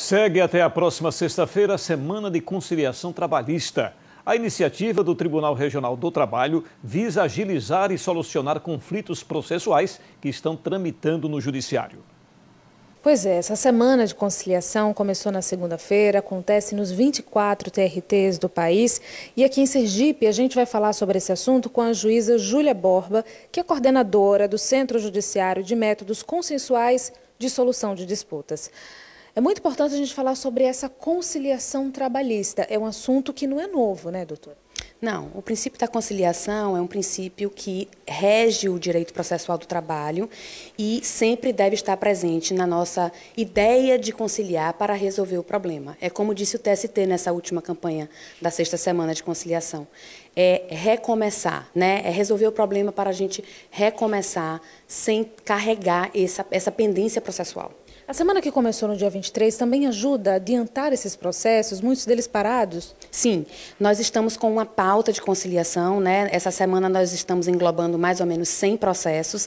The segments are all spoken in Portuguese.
Segue até a próxima sexta-feira a Semana de Conciliação Trabalhista. A iniciativa do Tribunal Regional do Trabalho visa agilizar e solucionar conflitos processuais que estão tramitando no Judiciário. Pois é, essa semana de conciliação começou na segunda-feira, acontece nos 24 TRTs do país. E aqui em Sergipe, a gente vai falar sobre esse assunto com a juíza Júlia Borba, que é coordenadora do Centro Judiciário de Métodos Consensuais de Solução de Disputas. É muito importante a gente falar sobre essa conciliação trabalhista. É um assunto que não é novo, né, doutora? Não, o princípio da conciliação é um princípio que rege o direito processual do trabalho e sempre deve estar presente na nossa ideia de conciliar para resolver o problema. É como disse o TST nessa última campanha da sexta semana de conciliação. É recomeçar, né? é resolver o problema para a gente recomeçar sem carregar essa, essa pendência processual. A semana que começou no dia 23 também ajuda a adiantar esses processos, muitos deles parados? Sim, nós estamos com uma pauta de conciliação, né? Essa semana nós estamos englobando mais ou menos 100 processos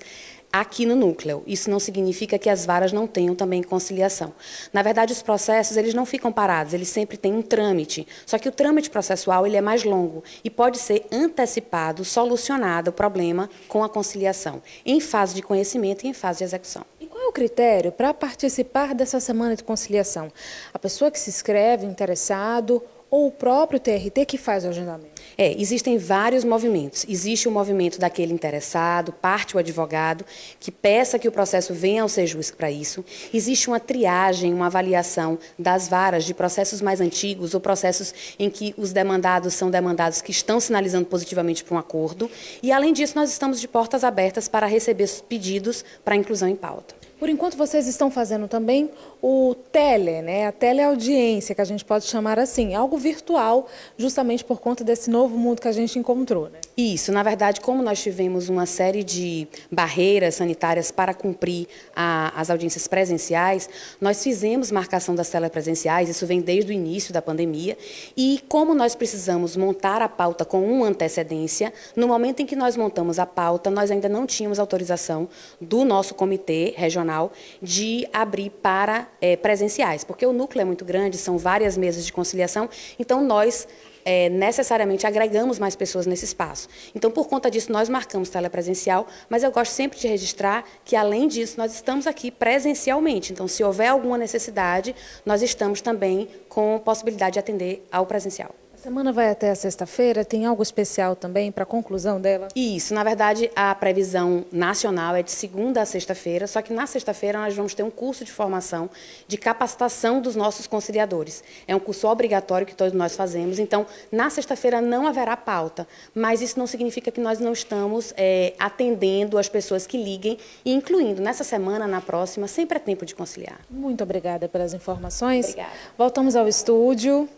aqui no núcleo. Isso não significa que as varas não tenham também conciliação. Na verdade, os processos eles não ficam parados, eles sempre têm um trâmite. Só que o trâmite processual ele é mais longo e pode ser antecipado, solucionado o problema com a conciliação, em fase de conhecimento e em fase de execução critério para participar dessa semana de conciliação? A pessoa que se inscreve, interessado, ou o próprio TRT que faz o agendamento? É, existem vários movimentos. Existe o movimento daquele interessado, parte o advogado, que peça que o processo venha ao Sejus para isso. Existe uma triagem, uma avaliação das varas de processos mais antigos ou processos em que os demandados são demandados que estão sinalizando positivamente para um acordo. E, além disso, nós estamos de portas abertas para receber pedidos para inclusão em pauta. Por enquanto, vocês estão fazendo também o tele, né? a teleaudiência, que a gente pode chamar assim, algo virtual, justamente por conta desse novo mundo que a gente encontrou. Né? Isso, na verdade, como nós tivemos uma série de barreiras sanitárias para cumprir a, as audiências presenciais, nós fizemos marcação das telepresenciais, isso vem desde o início da pandemia, e como nós precisamos montar a pauta com uma antecedência, no momento em que nós montamos a pauta, nós ainda não tínhamos autorização do nosso comitê regional de abrir para é, presenciais, porque o núcleo é muito grande, são várias mesas de conciliação, então nós é, necessariamente agregamos mais pessoas nesse espaço. Então, por conta disso, nós marcamos telepresencial, mas eu gosto sempre de registrar que, além disso, nós estamos aqui presencialmente. Então, se houver alguma necessidade, nós estamos também com possibilidade de atender ao presencial. Semana vai até sexta-feira, tem algo especial também para a conclusão dela? Isso, na verdade, a previsão nacional é de segunda a sexta-feira, só que na sexta-feira nós vamos ter um curso de formação de capacitação dos nossos conciliadores. É um curso obrigatório que todos nós fazemos, então na sexta-feira não haverá pauta, mas isso não significa que nós não estamos é, atendendo as pessoas que liguem e incluindo nessa semana, na próxima, sempre é tempo de conciliar. Muito obrigada pelas informações. Obrigada. Voltamos ao estúdio.